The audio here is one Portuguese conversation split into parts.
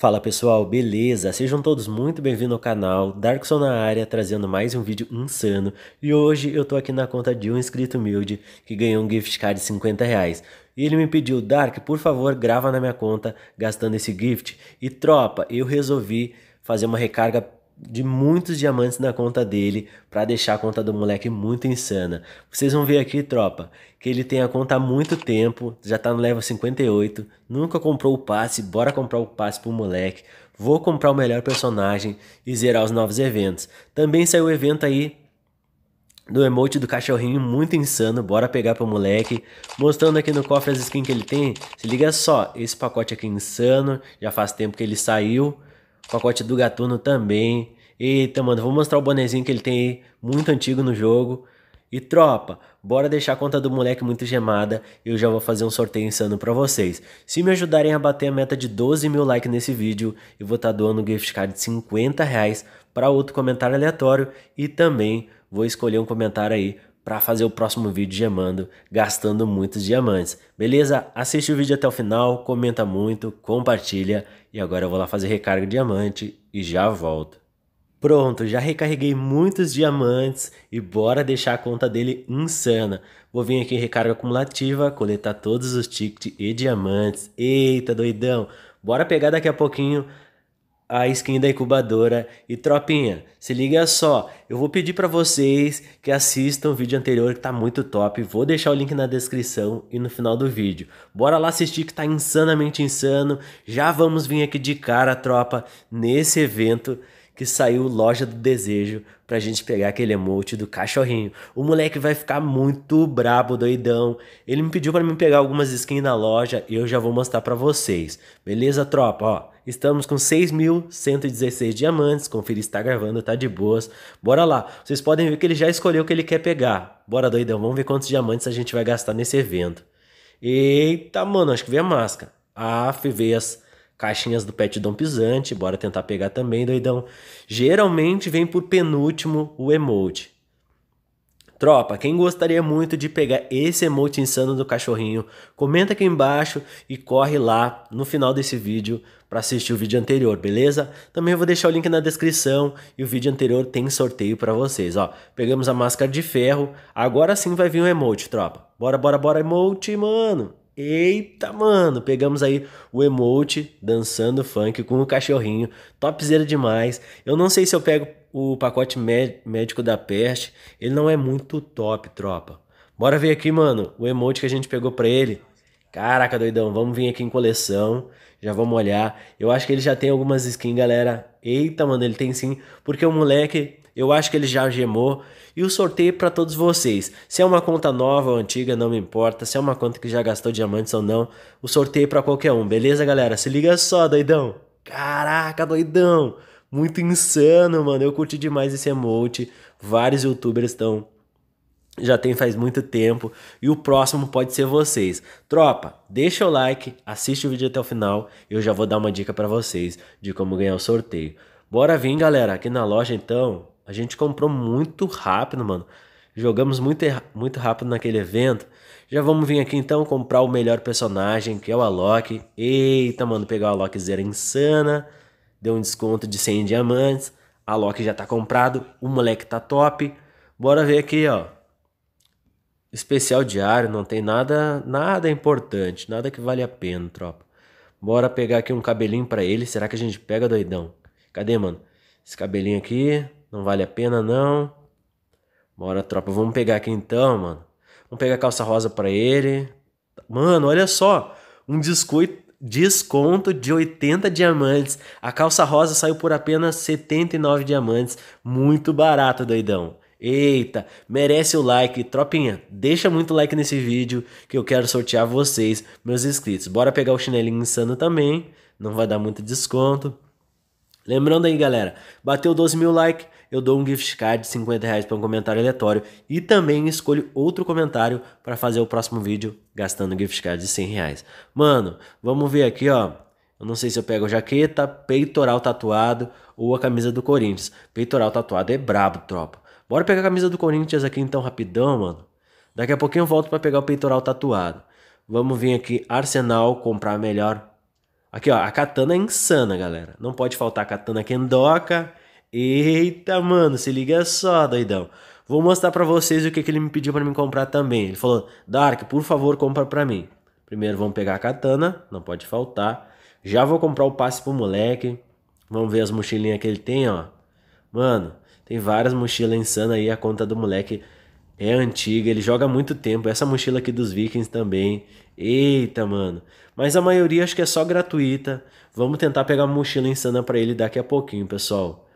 Fala pessoal, beleza? Sejam todos muito bem-vindos ao canal Darkson na área, trazendo mais um vídeo insano. E hoje eu tô aqui na conta de um inscrito humilde que ganhou um gift card de 50 reais. E ele me pediu, Dark, por favor, grava na minha conta gastando esse gift. E tropa, eu resolvi fazer uma recarga de muitos diamantes na conta dele para deixar a conta do moleque muito insana. Vocês vão ver aqui, tropa, que ele tem a conta há muito tempo, já tá no level 58, nunca comprou o passe, bora comprar o passe pro moleque. Vou comprar o melhor personagem e zerar os novos eventos. Também saiu o evento aí do emote do cachorrinho muito insano, bora pegar pro moleque. Mostrando aqui no cofre as skins que ele tem, se liga só, esse pacote aqui é insano, já faz tempo que ele saiu. Pacote do Gatuno também. Eita, mano, vou mostrar o bonezinho que ele tem aí, muito antigo no jogo. E tropa, bora deixar a conta do moleque muito gemada eu já vou fazer um sorteio insano para vocês. Se me ajudarem a bater a meta de 12 mil likes nesse vídeo, eu vou estar tá doando um gift card de 50 reais para outro comentário aleatório e também vou escolher um comentário aí para fazer o próximo vídeo gemando, gastando muitos diamantes. Beleza? Assiste o vídeo até o final, comenta muito, compartilha e agora eu vou lá fazer recarga de diamante e já volto. Pronto, já recarreguei muitos diamantes e bora deixar a conta dele insana. Vou vir aqui em recarga acumulativa, coletar todos os tickets e diamantes. Eita, doidão! Bora pegar daqui a pouquinho a skin da incubadora e tropinha. Se liga só, eu vou pedir para vocês que assistam o vídeo anterior que tá muito top. Vou deixar o link na descrição e no final do vídeo. Bora lá assistir que tá insanamente insano. Já vamos vir aqui de cara, tropa, nesse evento que saiu Loja do Desejo pra gente pegar aquele emote do cachorrinho. O moleque vai ficar muito brabo, doidão. Ele me pediu para mim pegar algumas skins na loja e eu já vou mostrar para vocês. Beleza, tropa? Ó, estamos com 6.116 diamantes. Conferir se tá gravando, tá de boas. Bora lá. Vocês podem ver que ele já escolheu o que ele quer pegar. Bora, doidão, vamos ver quantos diamantes a gente vai gastar nesse evento. Eita, mano, acho que veio a máscara. Ah, veio as caixinhas do pet Dom Pisante, bora tentar pegar também, doidão. Geralmente vem por penúltimo o emote. Tropa, quem gostaria muito de pegar esse emote insano do cachorrinho, comenta aqui embaixo e corre lá no final desse vídeo para assistir o vídeo anterior, beleza? Também vou deixar o link na descrição e o vídeo anterior tem sorteio para vocês, ó. Pegamos a máscara de ferro, agora sim vai vir o emote, tropa. Bora, bora, bora, emote, mano! Eita, mano! Pegamos aí o emote dançando funk com o cachorrinho. Topzera demais. Eu não sei se eu pego o pacote médico da peste. Ele não é muito top, tropa. Bora ver aqui, mano, o emote que a gente pegou pra ele. Caraca, doidão, vamos vir aqui em coleção. Já vamos olhar. Eu acho que ele já tem algumas skins, galera. Eita, mano, ele tem sim. Porque o moleque, eu acho que ele já gemou. E o sorteio é para todos vocês. Se é uma conta nova ou antiga, não me importa. Se é uma conta que já gastou diamantes ou não, o sorteio é para qualquer um, beleza, galera? Se liga só, doidão. Caraca, doidão. Muito insano, mano. Eu curti demais esse emote. Vários youtubers estão já tem faz muito tempo e o próximo pode ser vocês. Tropa, deixa o like, assiste o vídeo até o final, e eu já vou dar uma dica para vocês de como ganhar o sorteio. Bora vir, galera, aqui na loja então. A gente comprou muito rápido, mano. Jogamos muito, muito rápido naquele evento. Já vamos vir aqui então comprar o melhor personagem, que é o Alok. Eita, mano, pegar o Alok zero é insana. Deu um desconto de 100 diamantes. A já tá comprado, o moleque tá top. Bora ver aqui, ó. Especial diário, não tem nada, nada importante, nada que vale a pena, tropa. Bora pegar aqui um cabelinho para ele. Será que a gente pega doidão? Cadê, mano? Esse cabelinho aqui. Não vale a pena, não. Bora, tropa. Vamos pegar aqui então, mano. Vamos pegar a calça rosa para ele. Mano, olha só. Um descoito, desconto de 80 diamantes. A calça rosa saiu por apenas 79 diamantes. Muito barato, doidão. Eita, merece o like. Tropinha, deixa muito like nesse vídeo que eu quero sortear vocês, meus inscritos. Bora pegar o chinelinho insano também. Não vai dar muito desconto. Lembrando aí, galera, bateu 12 mil likes, eu dou um gift card de 50 reais para um comentário aleatório e também escolho outro comentário para fazer o próximo vídeo gastando gift card de 100 reais. Mano, vamos ver aqui, ó. Eu não sei se eu pego a jaqueta, peitoral tatuado ou a camisa do Corinthians. Peitoral tatuado é brabo, tropa. Bora pegar a camisa do Corinthians aqui então rapidão, mano. Daqui a pouquinho eu volto para pegar o peitoral tatuado. Vamos vir aqui Arsenal comprar melhor. Aqui, ó, a katana é insana, galera. Não pode faltar a katana Kendoka. Eita, mano, se liga só, doidão. Vou mostrar para vocês o que, que ele me pediu para me comprar também. Ele falou: Dark, por favor, compra para mim. Primeiro vamos pegar a katana, não pode faltar. Já vou comprar o passe pro moleque. Vamos ver as mochilinhas que ele tem, ó. Mano, tem várias mochilas insanas aí. A conta do moleque é antiga, ele joga muito tempo. Essa mochila aqui dos Vikings também. Eita, mano. Mas a maioria acho que é só gratuita. Vamos tentar pegar uma mochila insana para ele daqui a pouquinho, pessoal.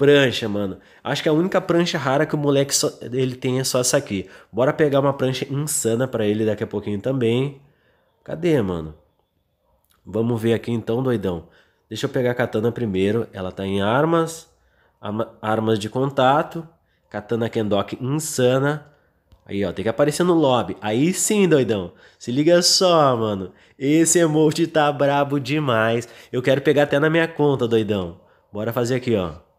Prancha, mano. Acho que é a única prancha rara que o moleque só, ele tem é só essa aqui. Bora pegar uma prancha insana para ele daqui a pouquinho também. Cadê, mano? Vamos ver aqui então, doidão. Deixa eu pegar a katana primeiro. Ela tá em armas. Armas de contato. Katana Kendok insana. Aí, ó, tem que aparecer no lobby. Aí sim, doidão. Se liga só, mano. Esse emote tá brabo demais. Eu quero pegar até na minha conta, doidão. Bora fazer aqui, ó.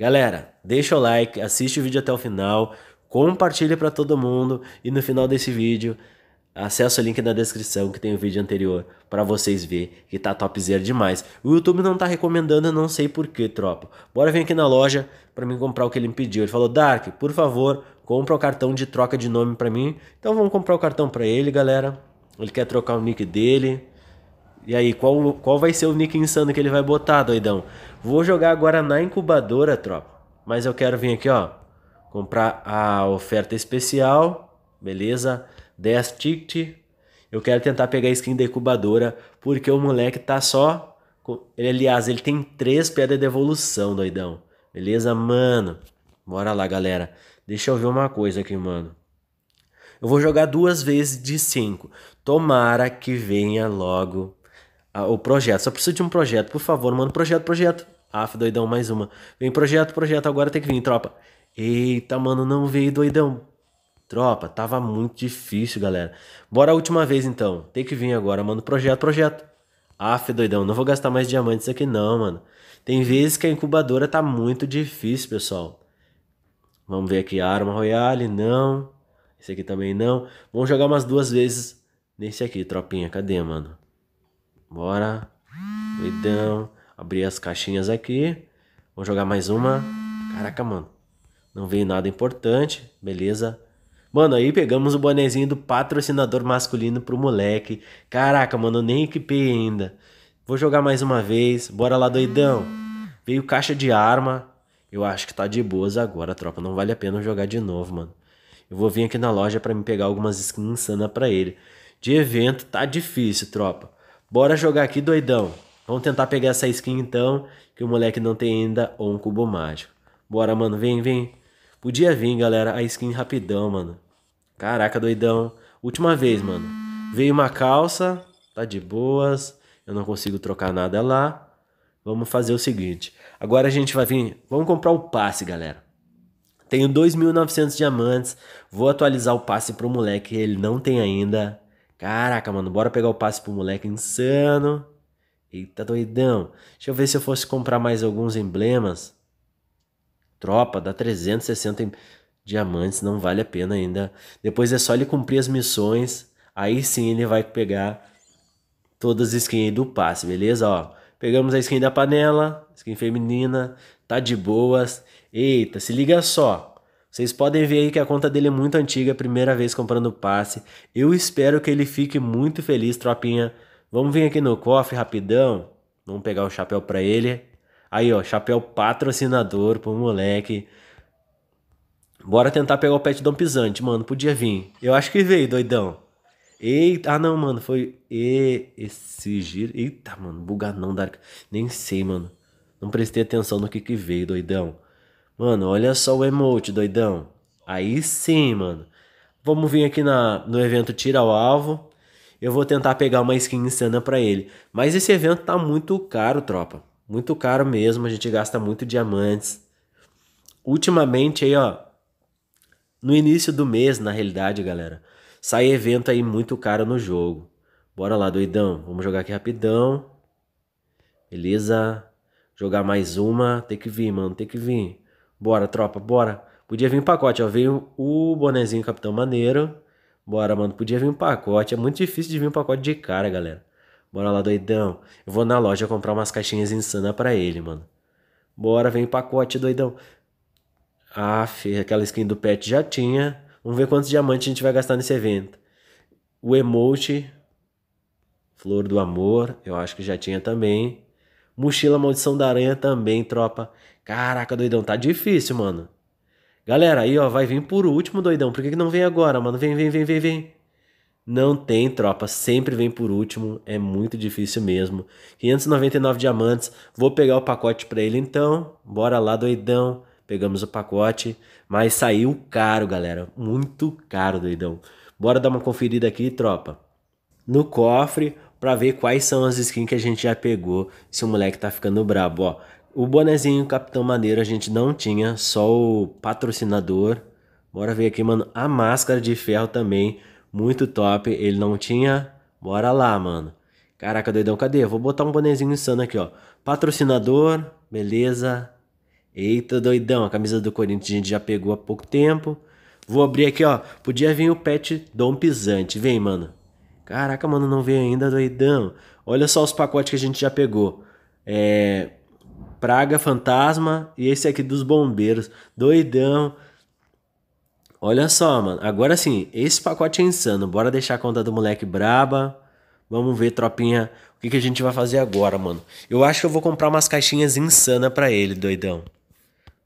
Galera, deixa o like, assiste o vídeo até o final, compartilha para todo mundo e no final desse vídeo acessa o link na descrição que tem o vídeo anterior para vocês ver que tá topzera demais. O YouTube não tá recomendando, eu não sei porquê, tropa. Bora vir aqui na loja para mim comprar o que ele me pediu. Ele falou: "Dark, por favor, compra o cartão de troca de nome para mim". Então vamos comprar o cartão para ele, galera. Ele quer trocar o nick dele. E aí, qual, qual vai ser o nick insano que ele vai botar, doidão? Vou jogar agora na incubadora, tropa. Mas eu quero vir aqui, ó. Comprar a oferta especial. Beleza. 10 ticket. Eu quero tentar pegar a skin da incubadora. Porque o moleque tá só. Ele, aliás, ele tem 3 pedras de evolução, doidão. Beleza, mano? Bora lá, galera. Deixa eu ver uma coisa aqui, mano. Eu vou jogar duas vezes de 5. Tomara que venha logo ah, o projeto. Só preciso de um projeto, por favor, mano projeto, projeto. Af, ah, doidão, mais uma. Vem projeto, projeto, agora tem que vir, tropa. Eita, mano, não veio, doidão. Tropa, tava muito difícil, galera. Bora a última vez então. Tem que vir agora, mano. Projeto, projeto. Af, doidão, não vou gastar mais diamantes aqui não, mano. Tem vezes que a incubadora tá muito difícil, pessoal. Vamos ver aqui, arma royale, não. Esse aqui também não. Vamos jogar umas duas vezes nesse aqui, tropinha. Cadê, mano? Bora. Doidão. Abrir as caixinhas aqui. Vou jogar mais uma. Caraca, mano. Não veio nada importante. Beleza. Mano, aí pegamos o bonezinho do patrocinador masculino pro moleque. Caraca, mano, nem equipei ainda. Vou jogar mais uma vez. Bora lá, doidão. Veio caixa de arma. Eu acho que tá de boas agora, tropa. Não vale a pena jogar de novo, mano. Eu vou vir aqui na loja para me pegar algumas skins insana para ele. De evento tá difícil, tropa. Bora jogar aqui, doidão. Vamos tentar pegar essa skin então, que o moleque não tem ainda ou um cubo mágico. Bora, mano, vem, vem. Podia vir, galera, a skin rapidão, mano. Caraca, doidão. Última vez, mano. Veio uma calça, tá de boas. Eu não consigo trocar nada lá. Vamos fazer o seguinte. Agora a gente vai vir... Vamos comprar o passe, galera. Tenho 2.900 diamantes. Vou atualizar o passe pro moleque. Ele não tem ainda. Caraca, mano, bora pegar o passe pro moleque insano. Eita doidão. Deixa eu ver se eu fosse comprar mais alguns emblemas. Tropa, dá 360 em... diamantes, não vale a pena ainda. Depois é só ele cumprir as missões. Aí sim ele vai pegar todas as skins do passe, beleza? Ó, pegamos a skin da panela, skin feminina, tá de boas. Eita, se liga só. Vocês podem ver aí que a conta dele é muito antiga, é primeira vez comprando passe. Eu espero que ele fique muito feliz, tropinha. Vamos vir aqui no cofre rapidão. Vamos pegar o chapéu para ele. Aí, ó, chapéu patrocinador pro moleque. Bora tentar pegar o pet Dom Pisante, mano. Podia vir. Eu acho que veio, doidão. Eita, ah não, mano, foi. E, esse giro. Eita, mano, bugar não, Dark. Nem sei, mano. Não prestei atenção no que que veio, doidão. Mano, olha só o emote, doidão. Aí sim, mano. Vamos vir aqui na, no evento Tira o Alvo. Eu vou tentar pegar uma skin insana para ele. Mas esse evento tá muito caro, tropa. Muito caro mesmo, a gente gasta muito diamantes. Ultimamente aí, ó. No início do mês, na realidade, galera. Sai evento aí muito caro no jogo. Bora lá, doidão. Vamos jogar aqui rapidão. Beleza. Jogar mais uma. Tem que vir, mano. Tem que vir. Bora, tropa, bora. Podia vir um pacote, ó. Veio o bonezinho Capitão Maneiro. Bora, mano. Podia vir um pacote. É muito difícil de vir um pacote de cara, galera. Bora lá, doidão. Eu vou na loja comprar umas caixinhas insana para ele, mano. Bora, vem pacote, doidão. Ah, aquela skin do pet já tinha. Vamos ver quantos diamantes a gente vai gastar nesse evento. O emote. Flor do amor, eu acho que já tinha também. Mochila Maldição da Aranha também, tropa. Caraca, doidão, tá difícil, mano. Galera, aí ó, vai vir por último, doidão. Por que, que não vem agora, mano? Vem, vem, vem, vem, vem. Não tem, tropa. Sempre vem por último. É muito difícil mesmo. 599 diamantes. Vou pegar o pacote pra ele então. Bora lá, doidão. Pegamos o pacote. Mas saiu caro, galera. Muito caro, doidão. Bora dar uma conferida aqui, tropa. No cofre, pra ver quais são as skins que a gente já pegou. Se o moleque tá ficando brabo, ó. O bonezinho Capitão Maneiro a gente não tinha, só o patrocinador. Bora ver aqui, mano. A máscara de ferro também, muito top. Ele não tinha. Bora lá, mano. Caraca, doidão, cadê? Vou botar um bonezinho insano aqui, ó. Patrocinador, beleza. Eita, doidão, a camisa do Corinthians a gente já pegou há pouco tempo. Vou abrir aqui, ó. Podia vir o pet Dom Pisante. Vem, mano. Caraca, mano, não veio ainda, doidão. Olha só os pacotes que a gente já pegou. É... Praga Fantasma e esse aqui dos Bombeiros. Doidão. Olha só, mano. Agora sim, esse pacote é insano. Bora deixar a conta do moleque braba. Vamos ver, tropinha, o que, que a gente vai fazer agora, mano. Eu acho que eu vou comprar umas caixinhas insana para ele, doidão.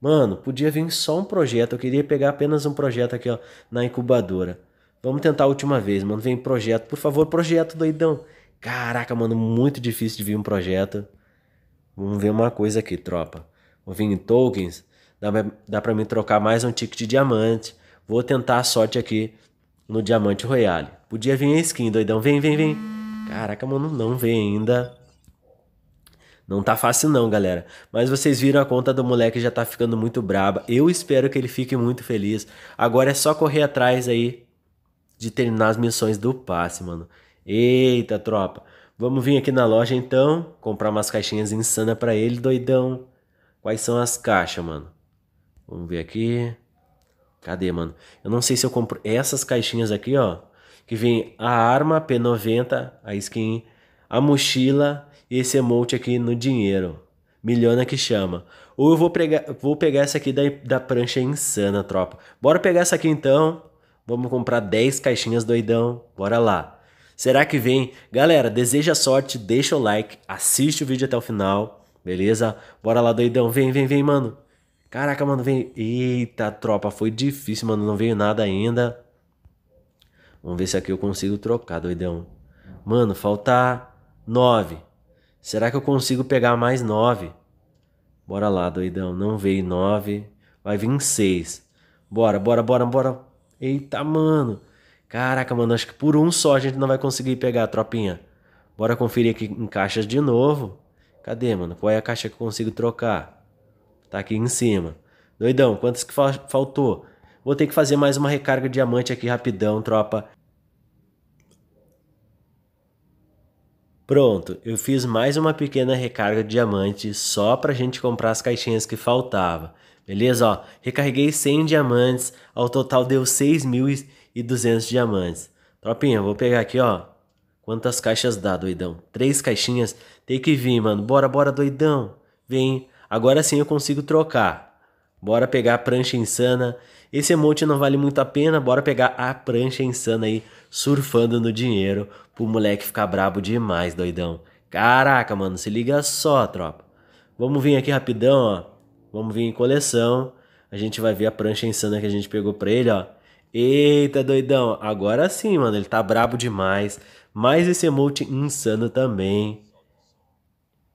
Mano, podia vir só um projeto. Eu queria pegar apenas um projeto aqui, ó, na incubadora. Vamos tentar a última vez, mano. Vem projeto. Por favor, projeto, doidão. Caraca, mano, muito difícil de vir um projeto. Vamos ver uma coisa aqui, tropa. Vou vir em tokens, dá, dá para me trocar mais um ticket de diamante. Vou tentar a sorte aqui no Diamante Royale. Podia vir a skin, doidão. Vem, vem, vem. Caraca, mano, não vem ainda. Não tá fácil não, galera. Mas vocês viram a conta do moleque já tá ficando muito braba. Eu espero que ele fique muito feliz. Agora é só correr atrás aí de terminar as missões do passe, mano. Eita, tropa. Vamos vir aqui na loja então, comprar umas caixinhas insana para ele, doidão. Quais são as caixas, mano? Vamos ver aqui. Cadê, mano? Eu não sei se eu compro essas caixinhas aqui, ó. Que vem a arma P90, a skin, a mochila e esse emote aqui no dinheiro. Milhona que chama. Ou eu vou, pregar, vou pegar essa aqui da, da prancha insana, tropa. Bora pegar essa aqui então. Vamos comprar 10 caixinhas doidão. Bora lá. Será que vem? Galera, deseja sorte, deixa o like, assiste o vídeo até o final, beleza? Bora lá, doidão, vem, vem, vem, mano. Caraca, mano, vem. Eita, tropa, foi difícil, mano, não veio nada ainda. Vamos ver se aqui eu consigo trocar, doidão. Mano, falta nove. Será que eu consigo pegar mais nove? Bora lá, doidão, não veio nove. Vai vir seis. Bora, bora, bora, bora. Eita, mano. Caraca, mano, acho que por um só a gente não vai conseguir pegar, tropinha. Bora conferir aqui em caixas de novo. Cadê, mano? Qual é a caixa que eu consigo trocar? Tá aqui em cima. Doidão, Quantos que fa faltou? Vou ter que fazer mais uma recarga de diamante aqui rapidão, tropa. Pronto, eu fiz mais uma pequena recarga de diamante só pra gente comprar as caixinhas que faltava. Beleza, ó, recarreguei 100 diamantes, ao total deu 6.000 e e 200 diamantes. Tropinha, vou pegar aqui, ó. Quantas caixas dá, doidão? Três caixinhas? Tem que vir, mano. Bora, bora, doidão. Vem. Agora sim eu consigo trocar. Bora pegar a prancha insana. Esse emote não vale muito a pena. Bora pegar a prancha insana aí, surfando no dinheiro, pro moleque ficar brabo demais, doidão. Caraca, mano, se liga só, tropa. Vamos vir aqui rapidão, ó. Vamos vir em coleção. A gente vai ver a prancha insana que a gente pegou pra ele, ó. Eita, doidão. Agora sim, mano. Ele tá brabo demais. Mas esse emote insano também.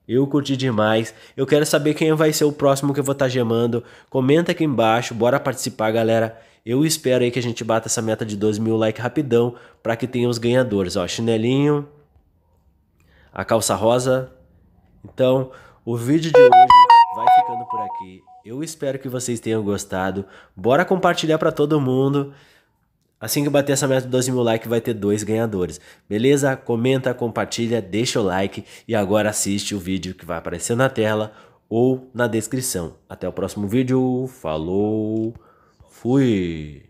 Eu curti demais. Eu quero saber quem vai ser o próximo que eu vou estar tá gemando. Comenta aqui embaixo. Bora participar, galera. Eu espero aí que a gente bata essa meta de 2 mil likes rapidão. para que tenha os ganhadores. Ó, chinelinho. A calça rosa. Então, o vídeo de hoje vai ficando por aqui. Eu espero que vocês tenham gostado. Bora compartilhar para todo mundo. Assim que bater essa meta de 12 mil likes, vai ter dois ganhadores. Beleza? Comenta, compartilha, deixa o like e agora assiste o vídeo que vai aparecer na tela ou na descrição. Até o próximo vídeo. Falou. Fui.